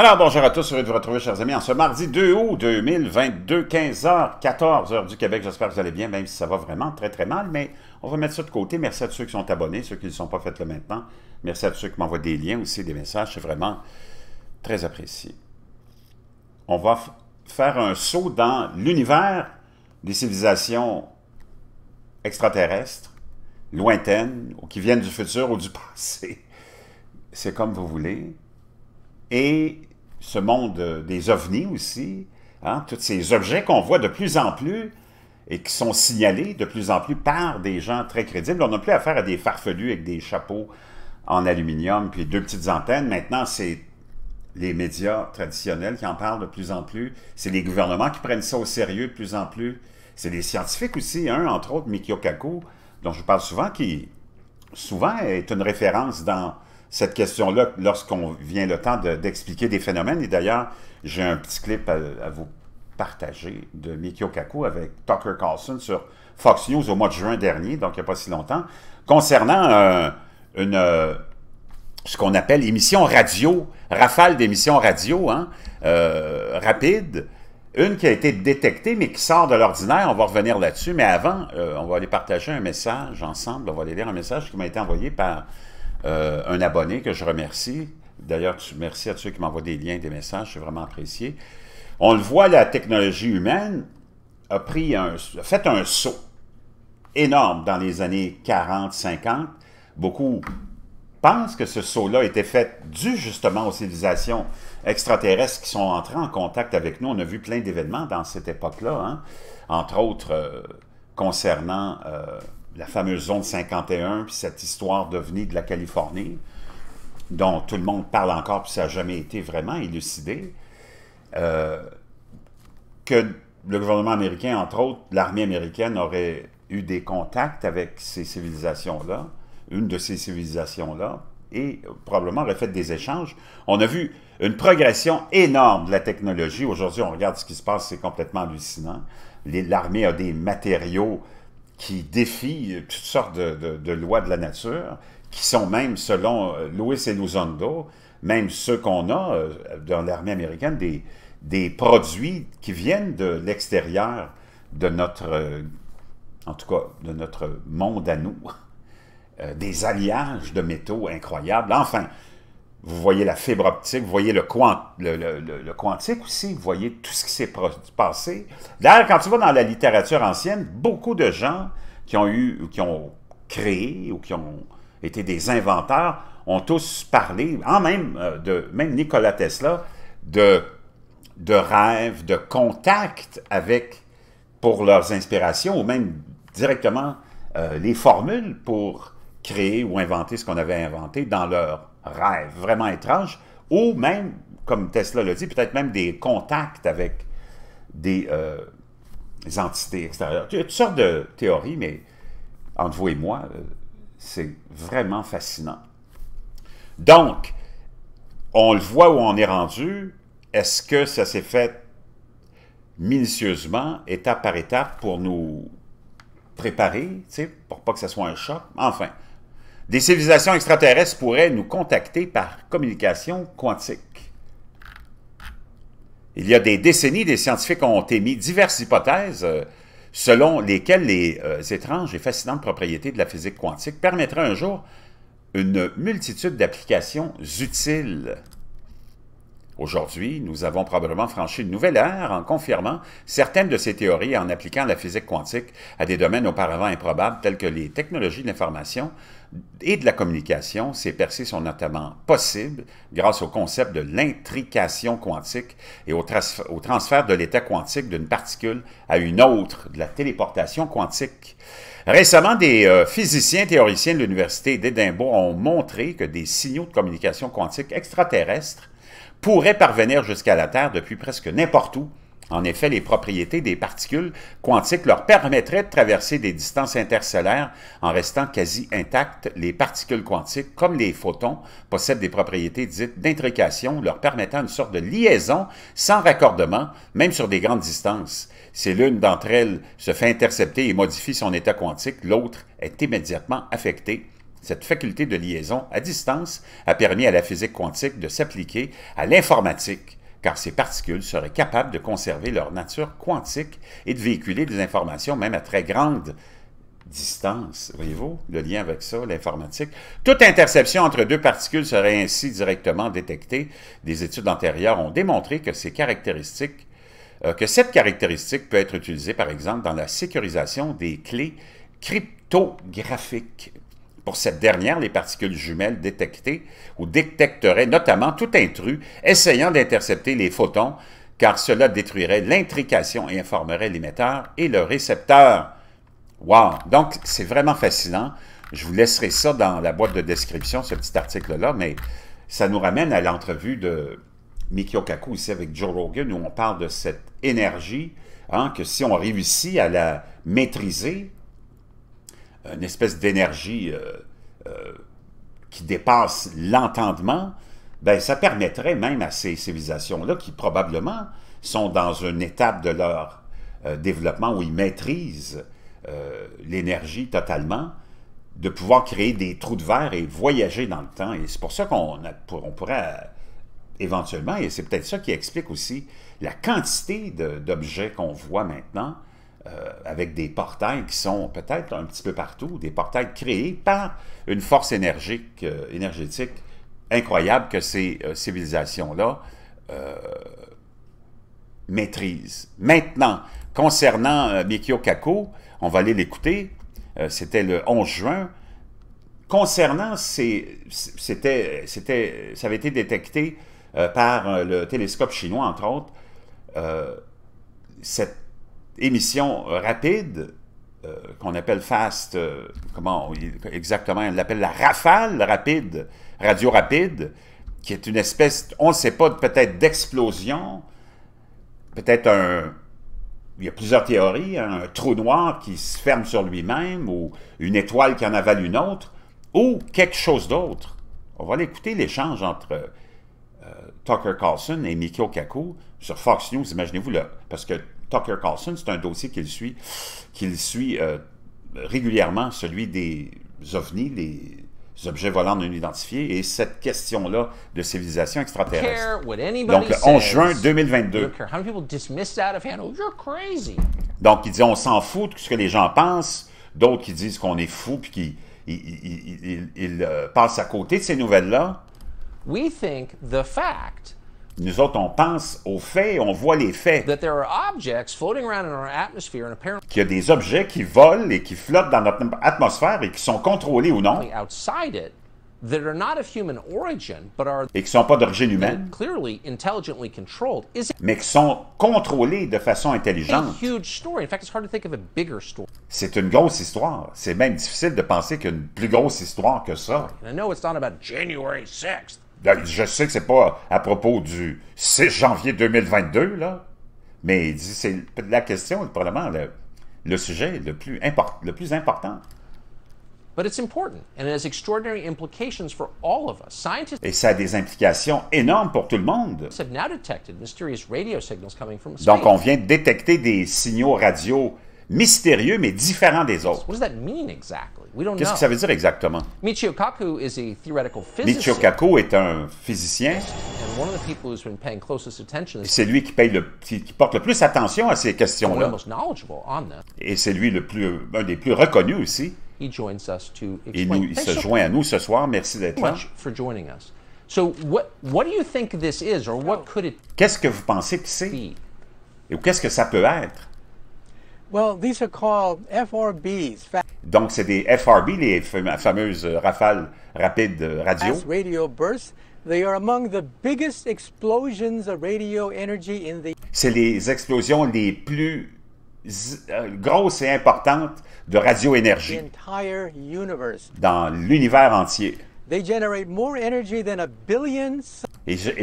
Alors, bonjour à tous, heureux de vous retrouver, chers amis, en ce mardi 2 août 2022, 15h, 14h du Québec. J'espère que vous allez bien, même si ça va vraiment très, très mal, mais on va mettre ça de côté. Merci à tous ceux qui sont abonnés, ceux qui ne sont pas faits le maintenant. Merci à tous ceux qui m'envoient des liens aussi, des messages. C'est vraiment très apprécié. On va faire un saut dans l'univers des civilisations extraterrestres, lointaines, ou qui viennent du futur ou du passé. C'est comme vous voulez. Et ce monde euh, des ovnis aussi, hein, tous ces objets qu'on voit de plus en plus et qui sont signalés de plus en plus par des gens très crédibles. On n'a plus affaire à des farfelus avec des chapeaux en aluminium puis deux petites antennes. Maintenant, c'est les médias traditionnels qui en parlent de plus en plus. C'est les gouvernements qui prennent ça au sérieux de plus en plus. C'est les scientifiques aussi, un entre autres Mikio Kaku, dont je parle souvent, qui souvent est une référence dans cette question-là lorsqu'on vient le temps d'expliquer des phénomènes. Et d'ailleurs, j'ai un petit clip à, vous partager de Miki Kaku avec Tucker Carlson sur Fox News au mois de juin dernier, donc il n'y a pas si longtemps, concernant euh, une, euh, ce qu'on appelle émission radio, rafale d'émissions radio hein, euh, rapide, une qui a été détectée mais qui sort de l'ordinaire, on va revenir là-dessus, mais avant, on va aller partager un message ensemble, on va aller lire un message qui m'a été envoyé par euh, un abonné que je remercie. D'ailleurs, merci à ceux qui m'envoient des liens, des messages, c'est vraiment apprécié. On le voit, la technologie humaine a, pris un, fait un saut énorme dans les années 40-50. Beaucoup pensent que ce saut-là été fait dû justement aux civilisations extraterrestres qui sont entrées en contact avec nous. On a vu plein d'événements dans cette époque-là, hein. entre autres euh, concernant... Euh, la fameuse zone 51, puis cette histoire devenue de la Californie, dont tout le monde parle encore, puis ça n'a jamais été vraiment élucidé, euh, que le gouvernement américain, entre autres, l'armée américaine aurait eu des contacts avec ces civilisations-là, une de ces civilisations-là, et probablement aurait fait des échanges. On a vu une progression énorme de la technologie. Aujourd'hui, on regarde ce qui se passe, c'est complètement hallucinant. L'armée a des matériaux qui défient toutes sortes de, lois de la nature, qui sont même, selon euh, Louis Elizondo, même ceux qu'on a euh, dans l'armée américaine, des, des produits qui viennent de l'extérieur de notre, euh, en tout cas, de notre monde à nous, des alliages de métaux incroyables. Enfin, vous voyez la fibre optique, vous voyez le, quantique aussi, vous voyez tout ce qui s'est passé. D'ailleurs, quand tu vas dans la littérature ancienne, beaucoup de gens qui ont eu, qui ont créé ou qui ont été des inventeurs ont tous parlé, en même euh, de même Nikola Tesla, de, de rêves, de contacts avec pour leurs inspirations ou même directement euh, les formules pour créer ou inventer ce qu'on avait inventé dans leur rêve vraiment étrange, ou même, comme Tesla le dit, peut-être même des contacts avec euh, des, entités extérieures. Il y a toutes sortes de théories, mais entre vous et moi, euh, c'est vraiment fascinant. Donc, on le voit où on est rendu. Est-ce que ça s'est fait minutieusement, étape par étape, pour nous préparer, pour pas que ce soit un choc? Enfin, des civilisations extraterrestres pourraient nous contacter par communication quantique. Il y a des décennies, des scientifiques ont émis diverses hypothèses euh, selon lesquelles les euh, étranges et fascinantes propriétés de la physique quantique permettraient un jour une multitude d'applications utiles Aujourd'hui, nous avons probablement franchi une nouvelle ère en confirmant certaines de ces théories en appliquant la physique quantique à des domaines auparavant improbables tels que les technologies de l'information et de la communication. Ces percées sont notamment possibles grâce au concept de l'intrication quantique et au, transfert de l'état quantique d'une particule à une autre, de la téléportation quantique. Récemment, des euh, physiciens théoriciens de l'Université d'Édimbourg ont montré que des signaux de communication quantique extraterrestre pourrait parvenir jusqu'à la Terre depuis presque n'importe où. En effet, les propriétés des particules quantiques leur permettraient de traverser des distances interstellaires en restant quasi intactes. Les particules quantiques, comme les photons, possèdent des propriétés dites d'intrication, leur permettant une sorte de liaison sans raccordement, même sur des grandes distances. Si l'une d'entre elles se fait intercepter et modifie son état quantique, l'autre est immédiatement affectée. Cette faculté de liaison à distance a permis à la physique quantique de s'appliquer à l'informatique, car ces particules seraient capables de conserver leur nature quantique et de véhiculer des informations même à très grande distance. Voyez-vous le lien avec ça, l'informatique? Toute interception entre deux particules serait ainsi directement détectée. Des études antérieures ont démontré que ces caractéristiques euh, que cette caractéristique peut être utilisée, par exemple, dans la sécurisation des clés cryptographiques. Pour cette dernière, les particules jumelles détectées ou détecteraient notamment tout intrus essayant d'intercepter les photons, car cela détruirait l'intrication et informerait l'émetteur et le récepteur. Wow! Donc, c'est vraiment fascinant. Je vous laisserai ça dans la boîte de description, ce petit article-là, mais ça nous ramène à l'entrevue de Mikio Kaku ici avec Joe Rogan, où on parle de cette énergie, hein, que si on réussit à la maîtriser, une espèce d'énergie euh, euh, qui dépasse l'entendement, ben, ça permettrait même à ces civilisations-là, qui probablement sont dans une étape de leur euh, développement où ils maîtrisent l'énergie totalement, de pouvoir créer des trous de verre et voyager dans le temps. Et c'est pour ça qu'on pourrait éventuellement, et c'est peut-être ça qui explique aussi la quantité d'objets qu'on voit maintenant, euh, avec des portails qui sont peut-être un petit peu partout, des portails créés par une force énergique, euh, énergétique incroyable que ces euh, civilisations-là maîtrisent. Maintenant, concernant Mikio Kako, on va aller l'écouter, c'était le 11 juin, concernant ces... c'était, ça avait été détecté par le télescope chinois, entre autres, cette émission rapide euh, qu'on appelle fast, euh, comment exactement, on l'appelle la rafale rapide, radio rapide, qui est une espèce, on ne sait pas, peut-être d'explosion, peut-être un, il y a plusieurs théories, hein, un trou noir qui se ferme sur lui-même, ou une étoile qui en avale une autre, ou quelque chose d'autre. On va aller écouter l'échange entre euh, Tucker Carlson et Mikio Kaku sur Fox News, imaginez-vous, là, parce que Tucker Carlson, c'est un dossier qu'il suit, qu'il suit euh, régulièrement, celui des ovnis, les objets volants non identifiés, et cette question-là de civilisation extraterrestre. Donc, le 11 juin 2022. Donc, il dit, on s'en fout de ce que les gens pensent. D'autres qui disent qu'on est fou, puis qu'ils ils, euh, passent à côté de ces nouvelles-là. We nous autres, on pense aux faits, on voit les faits. Qu'il y a des objets qui volent et qui flottent dans notre atmosphère et qui sont contrôlés ou non. et qui sont pas d'origine humaine, mais qui sont contrôlés de façon intelligente. C'est une grosse histoire. C'est même difficile de penser qu'une plus grosse histoire que ça. Ben, je sais que c'est pas à propos du 6 janvier 2022, là, mais c'est la question, probablement le, le sujet le plus, le plus important. Et ça a des implications énormes pour tout le monde. Donc on vient de détecter des signaux radio mystérieux mais différent des autres. Qu'est-ce que ça veut dire exactement? Michio Kaku, est un physicien. C'est lui qui, paye le, porte le plus attention à ces questions-là. Et c'est lui le plus, un des plus reconnus aussi. il se joint à nous ce soir. Merci d'être là. Qu'est-ce que vous pensez que c'est? Et qu'est-ce que ça peut être? Donc, c'est des FRB, les fameuses rafales rapides radio. C'est les explosions les plus euh, grosses et importantes de radioénergie dans l'univers entier. Et, et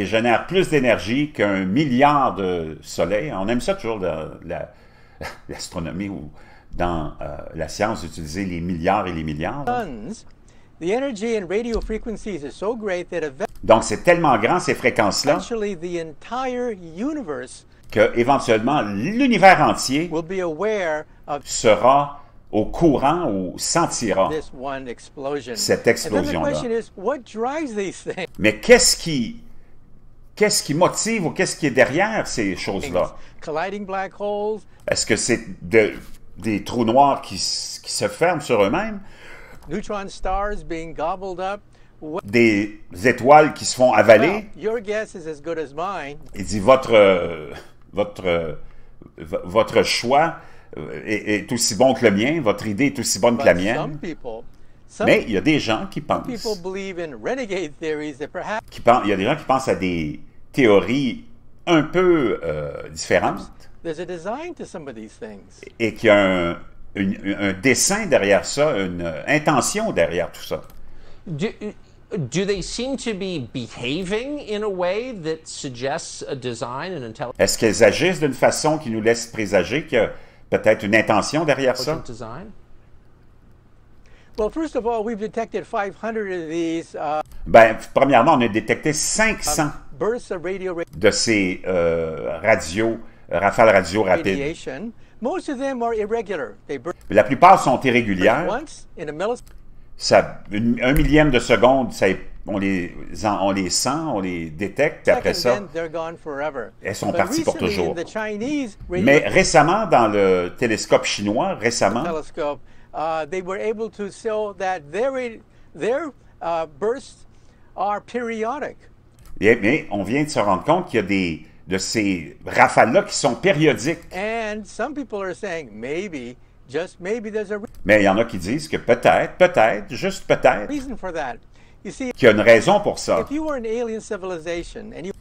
génèrent plus d'énergie qu'un milliard de soleils. On aime ça toujours, de... la l'astronomie ou dans euh, la science d'utiliser les milliards et les milliards. Donc c'est tellement grand ces fréquences-là que éventuellement l'univers entier sera au courant ou sentira cette explosion-là. Mais qu'est-ce qui qu'est-ce qui motive ou qu'est-ce qui est derrière ces choses-là? Est-ce que c'est de, des trous noirs qui, qui se ferment sur eux-mêmes? Des étoiles qui se font avaler? Il dit, votre, euh, votre, euh, votre choix euh, est aussi bon que le mien, votre idée est aussi bonne que la mienne. Mais il y a des gens qui pensent. il y a des gens qui pensent à des théories un peu euh, différentes. Et qu'il y a un, dessin derrière ça, une intention derrière tout ça. Est-ce qu'elles agissent d'une façon qui nous laisse présager qu'il y a peut-être une intention derrière ça? Uh, ben, premièrement, on a détecté 500 um, de ces euh, radios, rafales radio rapides. La plupart sont irrégulières. Ça, un millième de seconde, ça, on, les, on les sent, on les détecte, après ça, elles sont parties pour toujours. Mais récemment, dans le télescope chinois, récemment, Uh, they were able to that uh, bursts are eh on vient de se rendre compte qu'il y a des, de ces rafales-là qui sont périodiques. some people are saying, maybe, just maybe there's a Mais il y en a qui disent que peut-être, peut-être, juste peut-être, qu'il y a une raison pour ça.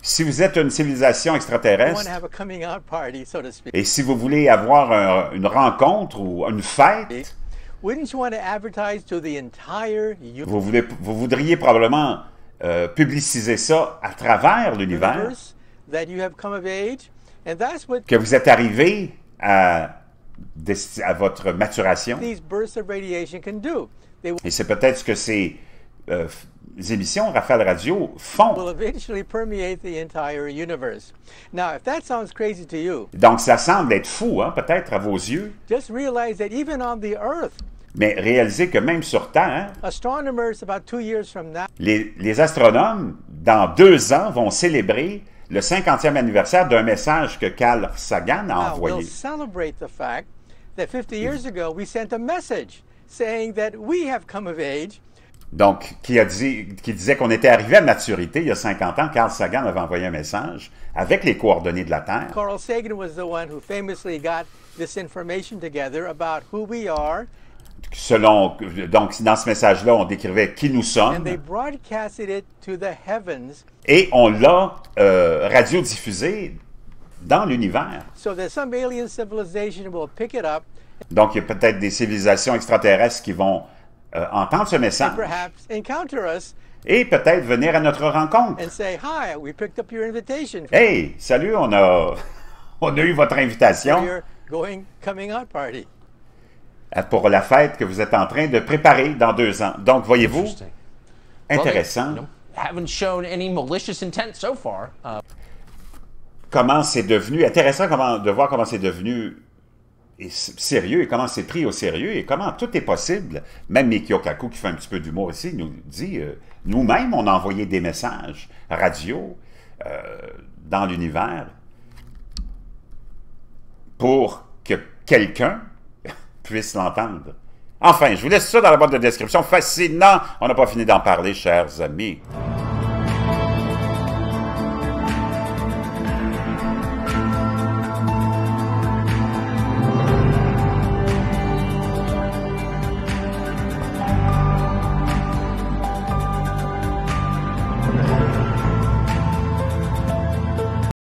si vous êtes une civilisation extraterrestre et si vous voulez avoir une rencontre ou une fête, vous, vous voudriez probablement euh, publiciser ça à travers l'univers, que vous êtes arrivé à, à votre maturation. Et c'est peut-être ce que ces euh, émissions Rafale Radio font. Donc ça semble être fou, hein, peut-être à vos yeux. mais réalisez que même sur Terre, hein, les, les astronomes, dans deux ans, vont célébrer le 50e anniversaire d'un message que Carl Sagan a envoyé. Now, we'll the fact that 50 years ago, we sent a message saying that we have come of age. Donc, qui, a dit, qui disait qu'on était arrivé à maturité il y a 50 ans, Carl Sagan avait envoyé un message avec les coordonnées de la Terre. Carl Sagan was the one who famously got this information together about who we are. Selon, donc, dans ce message-là, on décrivait qui nous sommes. Et on l'a euh, radiodiffusé dans l'univers. So some alien civilization will pick it up. Donc, il y a peut-être des civilisations extraterrestres qui vont euh, entendre ce message et peut-être venir à notre rencontre. Hey, salut, on a, on a eu votre invitation euh, pour la fête que vous êtes en train de préparer dans deux ans. Donc, voyez-vous, intéressant. Uh, comment c'est devenu, intéressant comment, de voir comment c'est devenu sérieux et comment c'est pris au sérieux et comment tout est possible. Même Mikio Kaku, qui fait un petit peu d'humour ici, nous dit euh, nous-mêmes, on a envoyé des messages radio euh, dans l'univers pour que quelqu'un puisse l'entendre. Enfin, je vous laisse ça dans la boîte de description. Fascinant. On n'a pas fini d'en parler, chers amis.